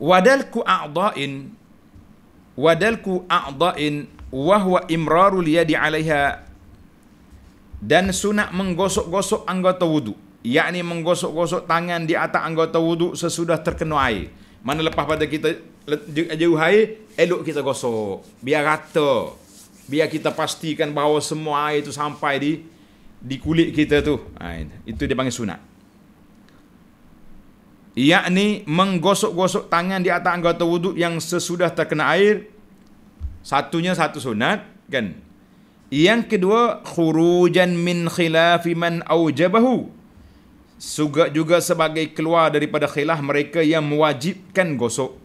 wadalku a'dain wadalku a'dain wa huwa imraru liyadi 'alaiha dan sunat menggosok-gosok anggota wudu yakni menggosok-gosok tangan di atas anggota wudu sesudah terkena air mana lepas pada kita jauh air elok kita gosok biar rata biar kita pastikan bahawa semua air itu sampai di di kulit kita tu ha, itu dia panggil sunat yakni menggosok-gosok tangan di atas anggota wuduk yang sesudah terkena air satunya satu sunat kan yang kedua khurujan min khilafi man aujabahu suga juga sebagai keluar daripada khilaf mereka yang mewajibkan gosok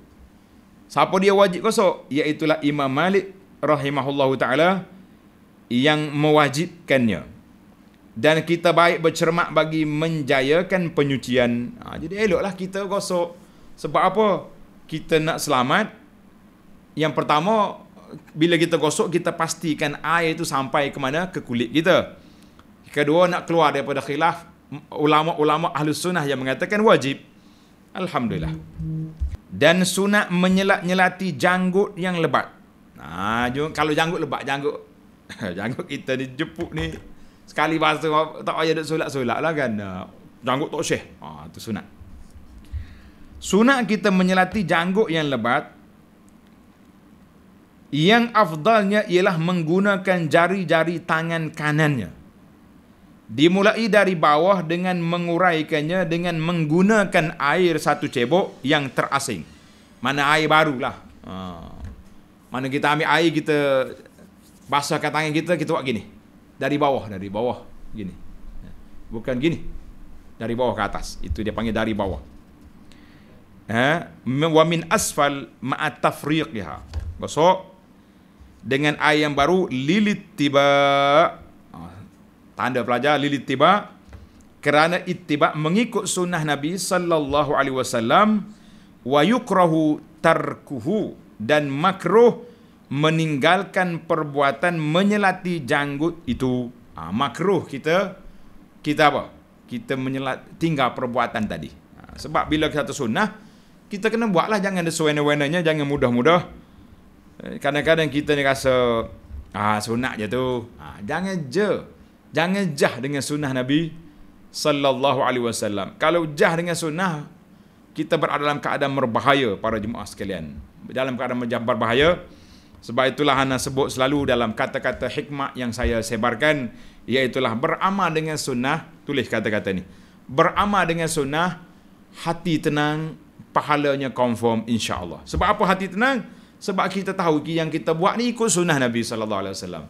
siapa dia wajib gosok iaitu Imam Malik rahimahullahu taala yang mewajibkannya dan kita baik bercermak bagi menjayakan penyucian. Ha, jadi eloklah kita gosok. Sebab apa? Kita nak selamat. Yang pertama, bila kita gosok, kita pastikan air itu sampai ke mana? Ke kulit kita. Kedua, nak keluar daripada khilaf. Ulama-ulama ahli sunnah yang mengatakan wajib. Alhamdulillah. Dan sunat menyelat-nyelati janggut yang lebat. Ha, kalau janggut lebat, janggut. janggut kita ni jepuk ni. Sekali bahasa tak payah duk solat-solat lah kan. Ah, janggut tak syih. Ha, ah, tu sunat. Sunat kita menyelati janggut yang lebat. Yang afdalnya ialah menggunakan jari-jari tangan kanannya. Dimulai dari bawah dengan menguraikannya dengan menggunakan air satu cebok yang terasing. Mana air baru lah ah. Mana kita ambil air, kita basahkan tangan kita, kita buat gini dari bawah dari bawah gini bukan gini dari bawah ke atas itu dia panggil dari bawah eh, wa min asfal ma'a tafriqiha gosok dengan ayat yang baru lilit tiba ah, tanda pelajar lilit tiba kerana ittiba mengikut sunnah Nabi sallallahu alaihi wasallam wa yukrahu tarkuhu dan makruh meninggalkan perbuatan menyelati janggut itu ha, makruh kita kita apa kita menyelat tinggal perbuatan tadi ha, sebab bila kita sunnah kita kena buatlah jangan ada sewena-wenanya jangan mudah-mudah eh, kadang-kadang kita ni rasa ah ha, sunat je tu ha, jangan je jangan jah dengan sunnah nabi sallallahu alaihi wasallam kalau jah dengan sunnah kita berada dalam keadaan berbahaya para jemaah sekalian dalam keadaan berbahaya bahaya sebab itulah Ana sebut selalu dalam kata-kata hikmah yang saya sebarkan Iaitulah beramal dengan sunnah Tulis kata-kata ni Beramal dengan sunnah Hati tenang Pahalanya confirm Allah. Sebab apa hati tenang? Sebab kita tahu yang kita buat ni ikut sunnah Nabi SAW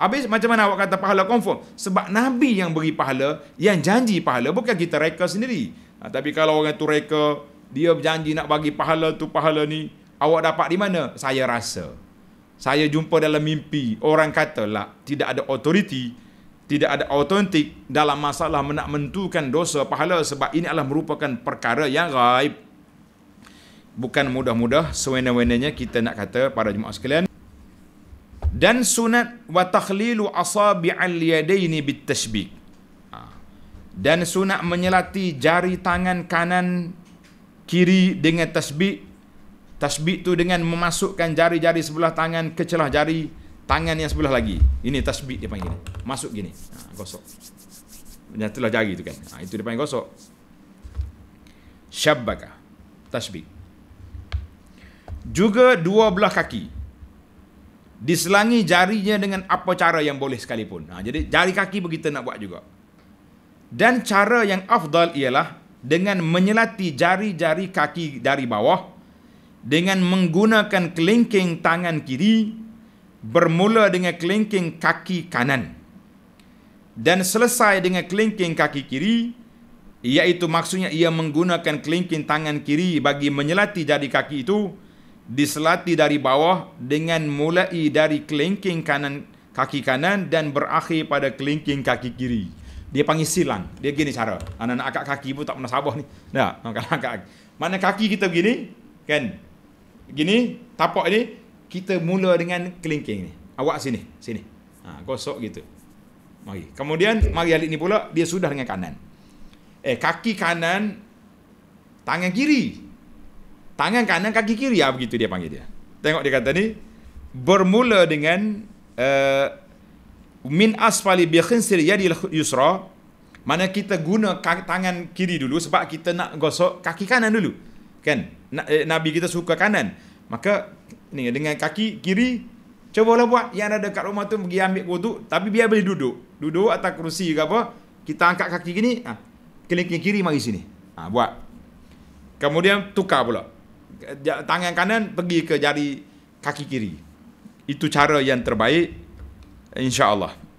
Habis macam mana awak kata pahala confirm? Sebab Nabi yang beri pahala Yang janji pahala bukan kita reka sendiri ha, Tapi kalau orang tu reka Dia berjanji nak bagi pahala tu pahala ni Awak dapat di mana? Saya rasa saya jumpa dalam mimpi orang kata lah tidak ada authority tidak ada autentik dalam masalah menak mentukan dosa pahala sebab ini adalah merupakan perkara yang gaib bukan mudah-mudah sewenang-wenangnya kita nak kata para jemaah sekalian dan sunat wa takhlilu asabi'al yadaini bitashbik ha. dan sunat menyelati jari tangan kanan kiri dengan tasbih Tasbih tu dengan memasukkan jari-jari sebelah tangan ke celah jari tangan yang sebelah lagi. Ini tasbih dia panggil. Masuk gini. Ha, gosok. Menyatulah jari tu kan. Ha, itu dia panggil gosok. Syabbaka. Tasbih. Juga dua belah kaki. Diselangi jarinya dengan apa cara yang boleh sekalipun. Ha, jadi jari kaki begitu nak buat juga. Dan cara yang afdal ialah dengan menyelati jari-jari kaki dari bawah dengan menggunakan kelingking tangan kiri bermula dengan kelingking kaki kanan dan selesai dengan kelingking kaki kiri iaitu maksudnya ia menggunakan kelingking tangan kiri bagi menyelati jari kaki itu diselati dari bawah dengan mulai dari kelingking kanan kaki kanan dan berakhir pada kelingking kaki kiri dia panggil silang dia gini cara anak-anak kaki pun tak pernah sabar ni dah kalau akak mana kaki kita begini kan gini, tapak ni kita mula dengan kelingking ni. Awak sini, sini. Ha, gosok gitu. Mari. Kemudian mari alik ni pula dia sudah dengan kanan. Eh kaki kanan tangan kiri. Tangan kanan kaki kiri ah ha, begitu dia panggil dia. Tengok dia kata ni bermula dengan uh, min asfali bi khinsir yadi yusra mana kita guna tangan kiri dulu sebab kita nak gosok kaki kanan dulu kan eh, nabi kita suka kanan maka ni dengan kaki kiri cubalah buat yang ada dekat rumah tu pergi ambil wuduk tapi biar boleh duduk duduk atas kerusi ke apa kita angkat kaki gini ah keliling kiri mari sini ah buat kemudian tukar pula tangan kanan pergi ke jari kaki kiri itu cara yang terbaik insya Allah.